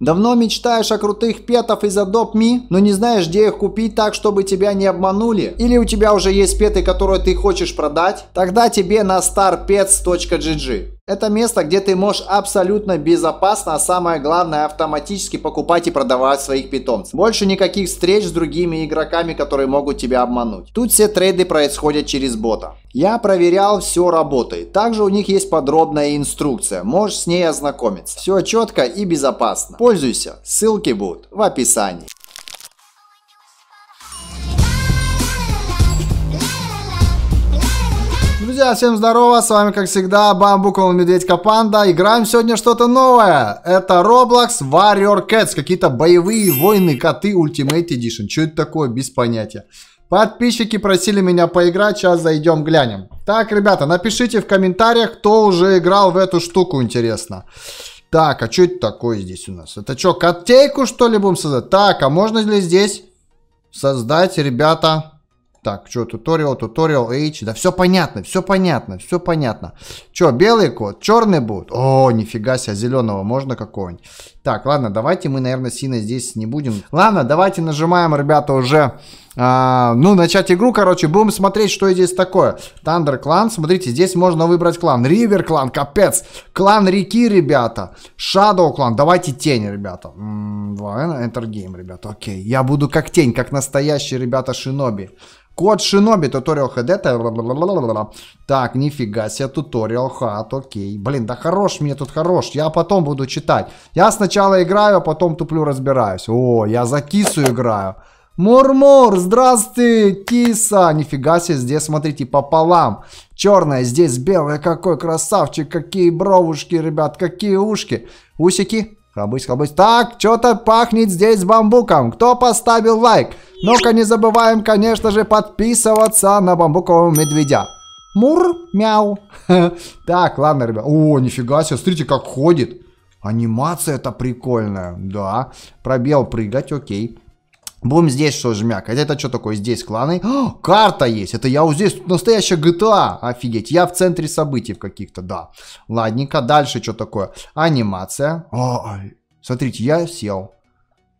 Давно мечтаешь о крутых петов из Adobe Me, но не знаешь, где их купить так, чтобы тебя не обманули? Или у тебя уже есть петы, которые ты хочешь продать? Тогда тебе на starpets.gg. Это место, где ты можешь абсолютно безопасно, а самое главное, автоматически покупать и продавать своих питомцев. Больше никаких встреч с другими игроками, которые могут тебя обмануть. Тут все трейды происходят через бота. Я проверял, все работает. Также у них есть подробная инструкция, можешь с ней ознакомиться. Все четко и безопасно. Пользуйся, ссылки будут в описании. друзья, всем здорово, с вами как всегда Бамбуковый медведь-капанда. Играем сегодня что-то новое. Это Roblox Warrior Cats, какие-то боевые войны коты Ultimate Edition. Что это такое, без понятия. Подписчики просили меня поиграть, сейчас зайдем глянем. Так, ребята, напишите в комментариях, кто уже играл в эту штуку, интересно. Так, а что это такое здесь у нас? Это что, котейку что ли будем создать? Так, а можно ли здесь создать, ребята, так, что, туториал, туториал, H, да все понятно, все понятно, все понятно. Что, белый код, черный будет? О, нифига себе, зеленого можно какого-нибудь? Так, ладно, давайте мы, наверное, сильно здесь не будем. Ладно, давайте нажимаем, ребята, уже а, ну, начать игру, короче, будем смотреть, что здесь такое. Тандер клан, смотрите, здесь можно выбрать клан. Ривер клан, капец. Клан реки, ребята. Shadow клан, давайте тень, ребята. Ладно, м-м-м, Enter Game, ребята, окей. Я буду как тень, как настоящий, ребята шиноби. Код Шиноби, туториал ХД. Так, нифига себе, туториал хат, окей. Блин, да хорош мне тут, хорош. Я потом буду читать. Я сначала играю, а потом туплю разбираюсь. О, я за кису играю. Мурмур, -мур, здравствуй, киса. Нифига себе, здесь, смотрите, пополам. Черная, здесь белая, какой красавчик, какие бровушки, ребят, какие ушки. Усики, хлобысь, хлобысь. Так, что-то пахнет здесь бамбуком. Кто поставил лайк? Ну-ка, не забываем, конечно же, подписываться на бамбукового медведя. Мур, мяу. Так, ладно, ребят. О, нифига себе, смотрите, как ходит. анимация это прикольная, да. Пробел прыгать, окей. Будем здесь что жмя. Хотя это что такое? Здесь кланы. О, карта есть. Это я вот здесь. Тут настоящая GTA. А. Офигеть. Я в центре событий каких-то, да. Ладненько. Дальше что такое? Анимация. О, смотрите, я сел.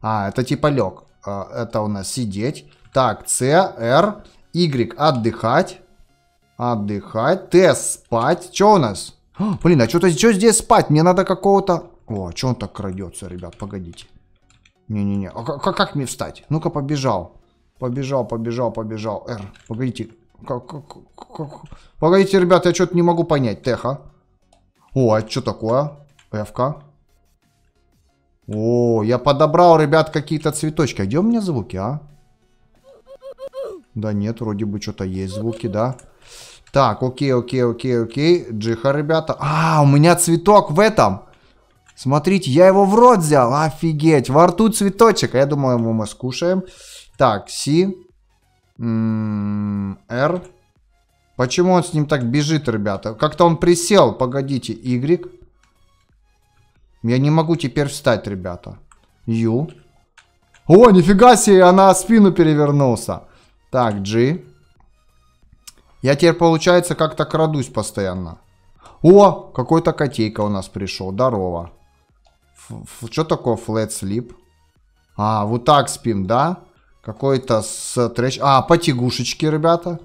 А, это типа лег. А, это у нас сидеть. Так, C, R, Y отдыхать. Отдыхать. Т спать. Что у нас? О, блин, а что здесь спать? Мне надо какого-то... О, что он так крадется, ребят? Погодите. Не-не-не. А как, как мне встать? Ну-ка, побежал. Побежал, побежал, побежал. Р, погодите. Как, как, как? Погодите, ребята, я что-то не могу понять. Теха. О, а что такое? ф О, я подобрал, ребят, какие-то цветочки. А где у меня звуки, а? Да нет, вроде бы что-то есть звуки, да? Так, окей, окей, окей, окей. Джиха, ребята. А, у меня цветок в этом. Смотрите, я его в рот взял. Офигеть. Во рту цветочек. А я думал, его мы скушаем. Так, Си. Р. Почему он с ним так бежит, ребята? Как-то он присел. Погодите, Y. Я не могу теперь встать, ребята. Ю. О, нифига себе, она спину перевернулся. Так, G. Я теперь, получается, как-то крадусь постоянно. О, какой-то котейка у нас пришел. Здорово. Что такое flat sleep? А, вот так спим, да? Какой-то с трэч... А, по потягушечки, ребята.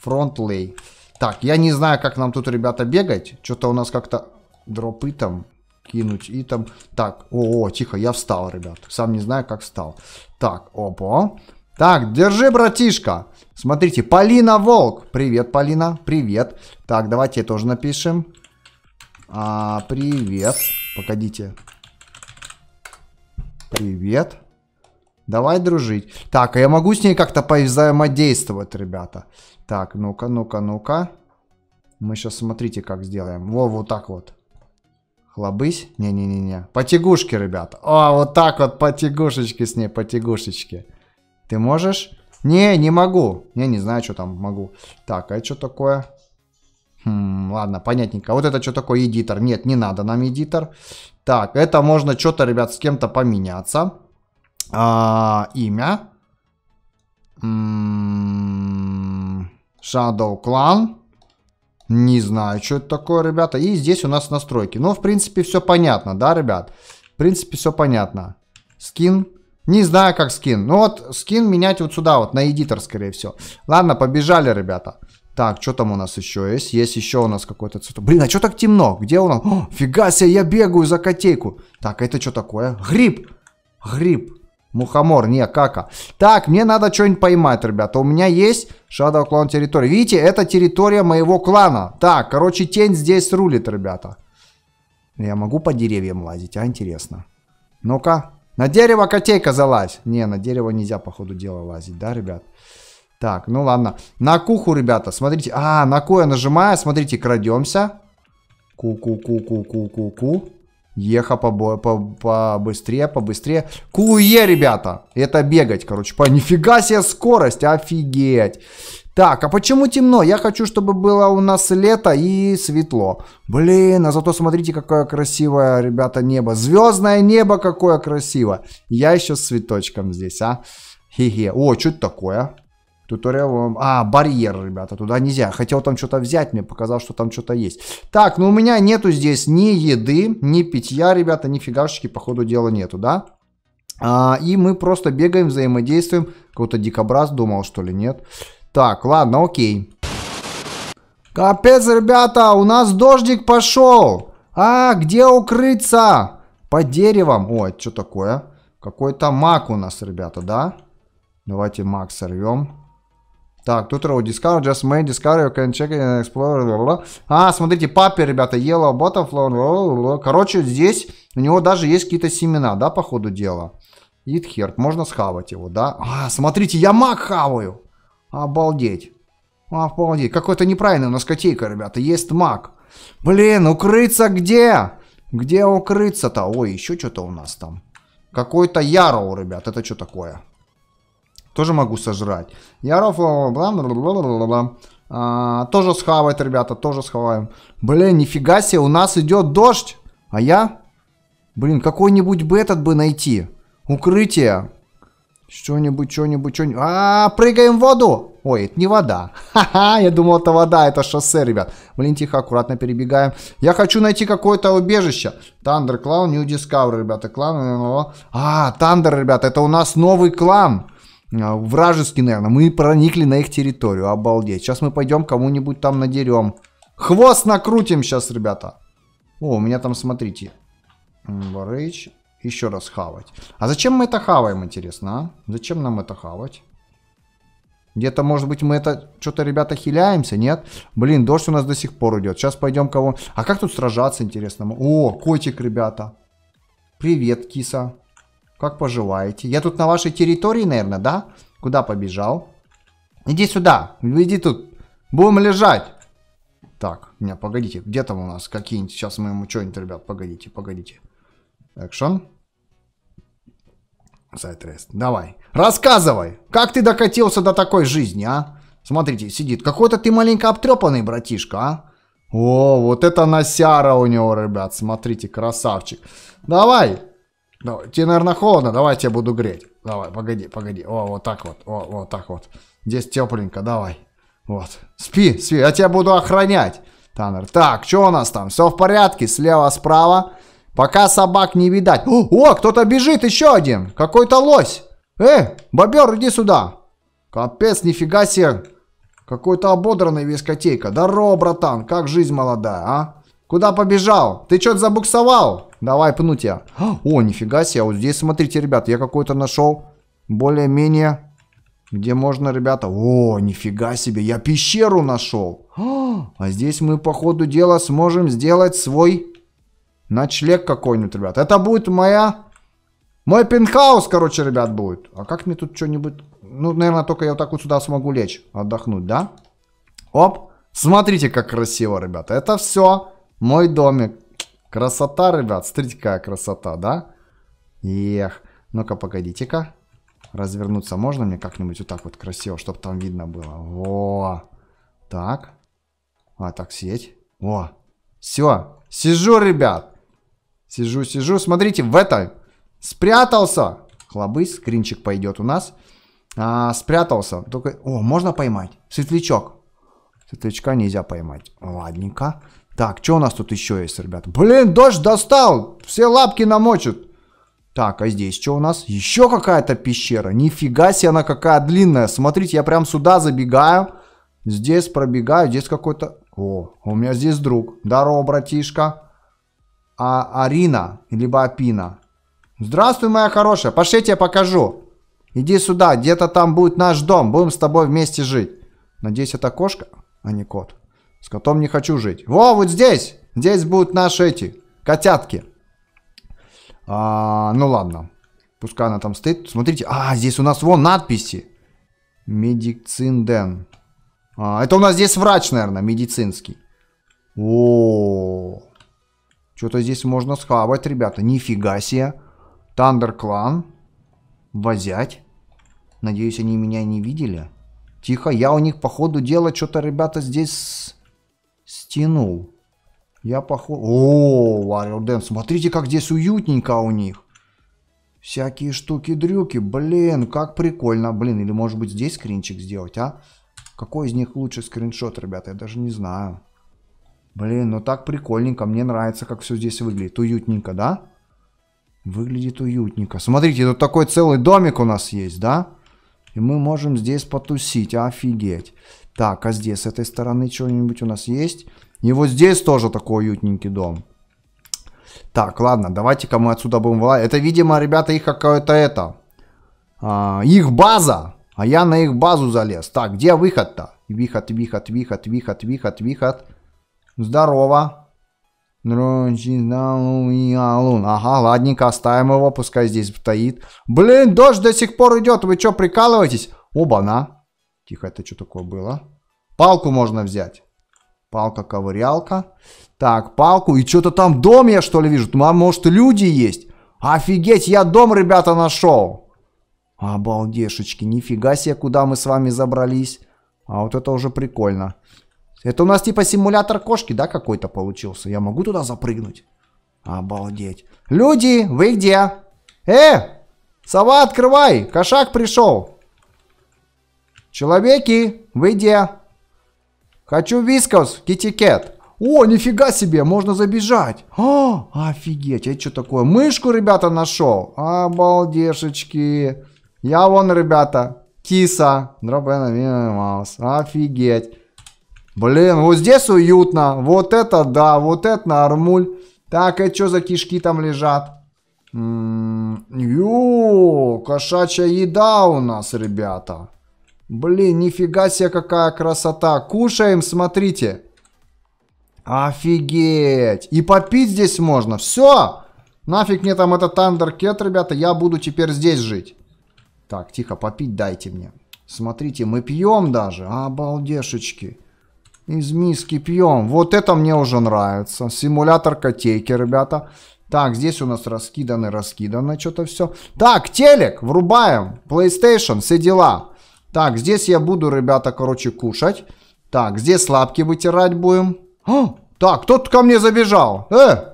Фронт лей. Так, я не знаю, как нам тут, ребята, бегать. Что-то у нас как-то дропы там кинуть и там... Так, о, о, тихо, я встал, ребят. Сам не знаю, как встал. Так, опа. Так, держи, братишка. Смотрите, Полина Волк. Привет, Полина, привет. Так, давайте тоже напишем. А, привет. Погодите. Привет. Давай дружить. Так, а я могу с ней как-то повзаимодействовать, ребята. Так, ну-ка, ну-ка, ну-ка. Мы сейчас смотрите, как сделаем. Во, вот так вот. Хлобысь? Не-не-не-не. Потягушки, ребята. О, вот так вот, потягушечки с ней, потягушечки. Ты можешь? Не, не могу. Я не знаю, что там могу. Так, а это что такое? Хм, ладно, понятненько. Вот это что такое эдитор? Нет, не надо нам эдитор. Так, это можно что-то, ребят, с кем-то поменяться. А, имя. Shadow Clan. Не знаю, что это такое, ребята. И здесь у нас настройки. Ну, в принципе, все понятно, да, ребят? В принципе, все понятно. Скин. Не знаю, как скин. Ну, вот скин менять вот сюда, вот на эдитор, скорее всего. Ладно, побежали, ребята. Ребята. Так, что там у нас еще есть? Есть еще у нас какой-то цветок. Блин, а что так темно? Где у нас? О, фига себе, я бегаю за котейку. Так, это что такое? Гриб. Гриб. Мухомор, не, кака. Так, мне надо что-нибудь поймать, ребята. У меня есть Shadow Clan территория. Видите, это территория моего клана. Так, короче, тень здесь рулит, ребята. Я могу по деревьям лазить, а интересно. Ну-ка. На дерево котейка залазь. Не, на дерево нельзя, по ходу дела, лазить, да, ребят? Так, ну ладно. На куху, ребята, смотрите. А, на ку я нажимаю, смотрите, крадемся. Ку-ку-ку-ку-ку-ку-ку. Еха побо по побыстрее, побыстрее. Куе, ребята. Это бегать, короче. По нифига себе скорость, офигеть. Так, а почему темно? Я хочу, чтобы было у нас лето и светло. Блин, а зато смотрите, какое красивое, ребята, небо. Звездное небо какое красиво. Я еще с цветочком здесь, а. Хе-хе. О, что это такое? Туториал А, барьер, ребята, туда нельзя. Хотел там что-то взять, мне показал, что там что-то есть. Так, ну у меня нету здесь ни еды, ни питья, ребята, ни фигашечки, по ходу дела, нету, да? А, и мы просто бегаем, взаимодействуем. Какой-то дикобраз думал, что ли, нет? Так, ладно, окей. Капец, ребята, у нас дождик пошел. А, где укрыться? Под деревом. Ой, что такое? Какой-то маг у нас, ребята, да? Давайте маг сорвем. Так, тут row discover, just made discover, you can check and explore. Blah, blah. А, смотрите, папе, ребята, yellow bottom Короче, здесь у него даже есть какие-то семена, да, по ходу дела. Итхерт, можно схавать его, да. А, смотрите, я маг хаваю. Обалдеть. Обалдеть. Какой-то неправильный у нас котейка, ребята, есть маг. Блин, укрыться где? Где укрыться-то? Ой, еще что-то у нас там. Какой-то яроу, ребят, это что такое? Тоже могу сожрать. Яров, бла-бла-бла-бла-бла. Э, а, тоже схавает, ребята, тоже схаваем. Блин, нифига себе, у нас идет дождь. А я? Блин, какой-нибудь бы этот бы найти. Укрытие. Что-нибудь, что-нибудь, что-нибудь. А, прыгаем в воду. Ой, это не вода. Ха-ха, я думал, это вода, это шоссе, ребят. Блин, тихо, аккуратно перебегаем. Я хочу найти какое-то убежище. Тандер клан, New Discovery, ребята, клан. Ну, ну, ну. А, Тандер, ребята, это у нас новый клан. А, вражеский, наверное. Мы проникли на их территорию, обалдеть. Сейчас мы пойдем кому-нибудь там надерем. Хвост накрутим сейчас, ребята. О, у меня там, смотрите. Барыч. Еще раз хавать. А зачем мы это хаваем, интересно, а? Зачем нам это хавать? Где-то, может быть, мы это... Что-то, ребята, хиляемся, нет? Блин, дождь у нас до сих пор идет. Сейчас пойдем кого... А как тут сражаться, интересно? О, котик, ребята. Привет, киса. Как поживаете? Я тут на вашей территории, наверное, да? Куда побежал? Иди сюда. Иди тут. Будем лежать. Так, не, погодите. Где там у нас какие-нибудь? Сейчас мы ему что-нибудь, ребят. Погодите, погодите. Экшен. сайт Давай. Рассказывай. Как ты докатился до такой жизни, а? Смотрите, сидит. Какой-то ты маленько обтрепанный, братишка, а? О, вот это насяра у него, ребят. Смотрите, красавчик. Давай, Давай. Ну, тебе, наверное, холодно, давай я тебя буду греть. Давай, погоди, погоди. О, вот так вот, о, вот так вот. Здесь тепленько, давай. Вот. Спи, спи, я тебя буду охранять. Таннер. Так, что у нас там? Все в порядке, слева, справа. Пока собак не видать. О, о кто-то бежит, еще один. Какой-то лось. Эй, бобер, иди сюда. Капец, нифига себе. Какой-то ободранный вискотейка. котейка. Здорово, братан, как жизнь молодая, а? Куда побежал? Ты что-то забуксовал? Давай пну тебя. О, нифига себе. Вот здесь, смотрите, ребят, я какой-то нашел более-менее... Где можно, ребята... О, нифига себе, я пещеру нашел. А здесь мы, по ходу дела, сможем сделать свой ночлег какой-нибудь, ребят. Это будет моя... Мой пентхаус, короче, ребят, будет. А как мне тут что-нибудь... Ну, наверное, только я вот так вот сюда смогу лечь, отдохнуть, да? Оп. Смотрите, как красиво, ребята. Это все мой домик. Красота, ребят. Смотрите, какая красота, да? Ех, Ну-ка, погодите-ка. Развернуться можно мне как-нибудь вот так вот красиво, чтобы там видно было? Во! Так. А, так, сеть. Во! Все. Сижу, ребят. Сижу, сижу. Смотрите, в этой. Спрятался. Хлобы, скринчик пойдет у нас. А, спрятался. Только... О, можно поймать. Светлячок. Светлячка нельзя поймать. Ладненько. Так, что у нас тут еще есть, ребят? Блин, дождь достал! Все лапки намочат. Так, а здесь что у нас? Еще какая-то пещера. Нифига себе, она какая длинная. Смотрите, я прям сюда забегаю. Здесь пробегаю, здесь какой-то... О, у меня здесь друг. Здорово, братишка. А Арина, либо Апина. Здравствуй, моя хорошая. Пошли, я тебе покажу. Иди сюда, где-то там будет наш дом. Будем с тобой вместе жить. Надеюсь, это кошка, а не кот. С котом не хочу жить. Во, вот здесь! Здесь будут наши эти, котятки. А, ну ладно. Пускай она там стоит. Смотрите. А, здесь у нас вон надписи. Медицинден. А, это у нас здесь врач, наверное, медицинский. О, Что-то здесь можно схавать, ребята. Нифига себе. Тандерклан. Возять. Надеюсь, они меня не видели. Тихо, я у них по ходу дела что-то, ребята, здесь Стянул. Я похож... О, Warrior Дэн, смотрите, как здесь уютненько у них. Всякие штуки-дрюки. Блин, как прикольно. Блин, или может быть здесь скринчик сделать, а? Какой из них лучший скриншот, ребята? Я даже не знаю. Блин, ну так прикольненько. Мне нравится, как все здесь выглядит. Уютненько, да? Выглядит уютненько. Смотрите, тут такой целый домик у нас есть, да? И мы можем здесь потусить. Офигеть. Так, а здесь, с этой стороны, что-нибудь у нас есть? И вот здесь тоже такой уютненький дом. Так, ладно, давайте-ка мы отсюда будем вылазить. Это, видимо, ребята, их какое-то это... А, их база! А я на их базу залез. Так, где выход-то? Выход, выход, выход, выход, выход, выход. Здорово. Ага, ладненько, оставим его, пускай здесь стоит. Блин, дождь до сих пор идет, вы что, прикалываетесь? Оба-на. Тихо, это что такое было? Палку можно взять. Палка-ковырялка. Так, палку. И что-то там дом я, что ли, вижу. Там, а, может, люди есть. Офигеть, я дом, ребята, нашел. Обалдешечки. Нифига себе, куда мы с вами забрались. А вот это уже прикольно. Это у нас типа симулятор кошки, да, какой-то получился? Я могу туда запрыгнуть? Обалдеть. Люди, вы где? Э, сова, открывай, кошак пришел. «Человеки, выйди. где?» «Хочу вискос, китикет!» «О, нифига себе, можно забежать!» «О, а, офигеть, я а что такое? Мышку, ребята, нашел!» «Обалдешечки!» «Я вон, ребята, киса!» «Дробеновимаус!» «Офигеть!» «Блин, вот здесь уютно! Вот это да, вот это нормуль!» «Так, и что за кишки там лежат?» М Ю, кошачья еда у нас, ребята. Блин, нифига себе какая красота. Кушаем, смотрите. Офигеть. И попить здесь можно. Все. Нафиг мне там этот тандеркет, ребята. Я буду теперь здесь жить. Так, тихо, попить дайте мне. Смотрите, мы пьем даже. Обалдешечки. Из миски пьем. Вот это мне уже нравится. Симулятор котейки, ребята. Так, здесь у нас раскидано, раскидано что-то все. Так, телек, врубаем. PlayStation, все дела. Так, здесь я буду, ребята, короче, кушать. Так, здесь лапки вытирать будем. А, так, кто-то ко мне забежал. Э!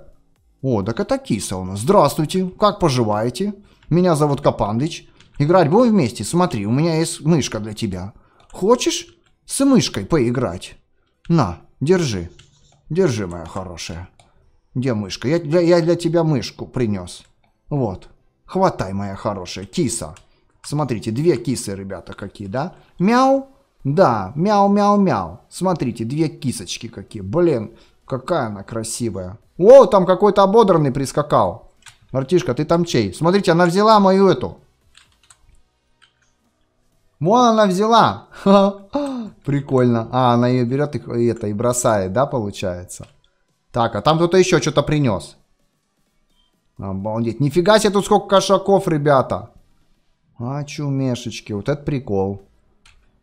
О, так это киса у нас. Здравствуйте, как поживаете? Меня зовут Капандыч. Играть будем вместе? Смотри, у меня есть мышка для тебя. Хочешь с мышкой поиграть? На, держи. Держи, моя хорошая. Где мышка? Я для, я для тебя мышку принес. Вот. Хватай, моя хорошая, киса. Смотрите, две кисы, ребята, какие, да? Мяу. Да, мяу-мяу-мяу. Смотрите, две кисочки какие. Блин, какая она красивая. О, там какой-то ободранный прискакал. Мартишка, ты там чей? Смотрите, она взяла мою эту. Вон она взяла. Прикольно. А, она ее берет и, это, и бросает, да, получается? Так, а там кто-то еще что-то принес. Обалдеть. Нифига себе тут сколько кошаков, ребята. А, чумешечки, вот это прикол.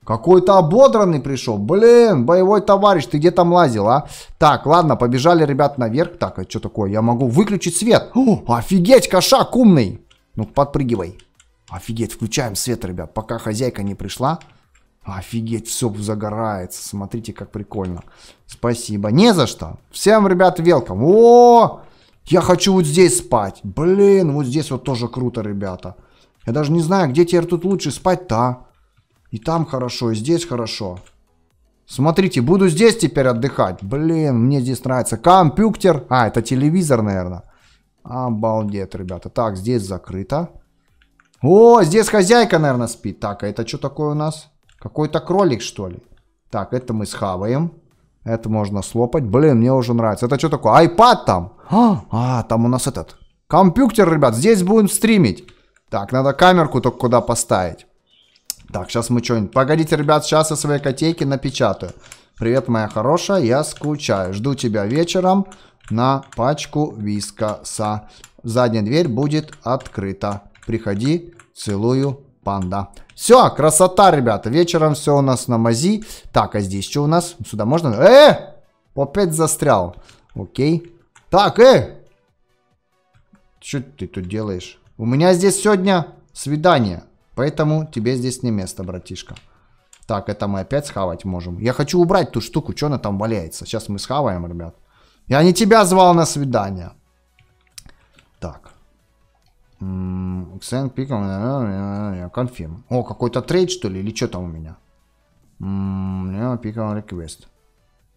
Какой-то ободранный пришел. Блин, боевой товарищ, ты где там лазил, а? Так, ладно, побежали, ребят, наверх. Так, а что такое? Я могу выключить свет. О, офигеть, кошак умный. ну подпрыгивай. Офигеть, включаем свет, ребят, пока хозяйка не пришла. Офигеть, все загорается. Смотрите, как прикольно. Спасибо. Не за что. Всем, ребят, велкам. О, я хочу вот здесь спать. Блин, вот здесь вот тоже круто, ребята. Я даже не знаю, где теперь тут лучше спать-то, а. И там хорошо, и здесь хорошо. Смотрите, буду здесь теперь отдыхать. Блин, мне здесь нравится. Компьютер. А, это телевизор, наверное. Обалдеть, ребята. Так, здесь закрыто. О, здесь хозяйка, наверное, спит. Так, а это что такое у нас? Какой-то кролик, что ли? Так, это мы схаваем. Это можно слопать. Блин, мне уже нравится. Это что такое? Айпад там? а, там у нас этот. Компьютер, ребят. Здесь будем стримить. Так, надо камерку только куда поставить. Так, сейчас мы что-нибудь... Погодите, ребят, сейчас я свои котейки напечатаю. Привет, моя хорошая, я скучаю. Жду тебя вечером на пачку вискоса. Задняя дверь будет открыта. Приходи, целую, панда. Все, красота, ребята. Вечером все у нас на мази. Так, а здесь что у нас? Сюда можно? Э! Опять застрял. Окей. Так, э! Что ты тут делаешь? У меня здесь сегодня свидание. Поэтому тебе здесь не место, братишка. Так, это мы опять схавать можем. Я хочу убрать ту штуку, что она там валяется. Сейчас мы схаваем, ребят. Я не тебя звал на свидание. Так. Сент пиком. Э, э, э, конфирм. О, какой-то трейд, что ли? Или что там у меня? Пиком реквест.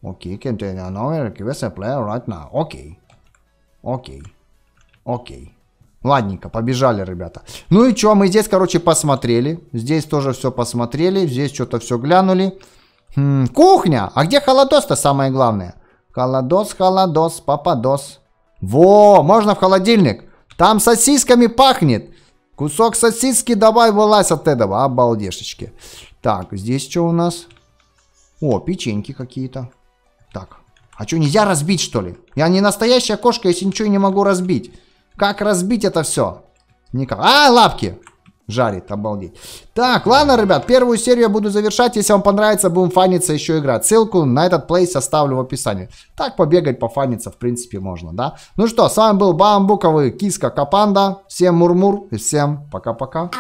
Окей, can take a новый request player right now. Окей. Окей. Окей. Ладненько, побежали, ребята. Ну и что, мы здесь, короче, посмотрели. Здесь тоже все посмотрели. Здесь что-то все глянули. Хм, кухня! А где холодос-то самое главное? Холодос, холодос, пападос. Во, можно в холодильник. Там сосисками пахнет. Кусок сосиски давай вылазь от этого, обалдешечки. Так, здесь что у нас? О, печеньки какие-то. Так, а что, нельзя разбить, что ли? Я не настоящая кошка, если ничего не могу разбить. Как разбить это все? Никак. А, лапки! Жарит, обалдеть. Так, ладно, ребят, первую серию я буду завершать. Если вам понравится, будем фаниться еще играть. Ссылку на этот плейс оставлю в описании. Так, побегать, пофаниться, в принципе, можно, да? Ну что, с вами был Бамбуковый Киска Капанда. Всем мурмур -мур, и всем пока-пока.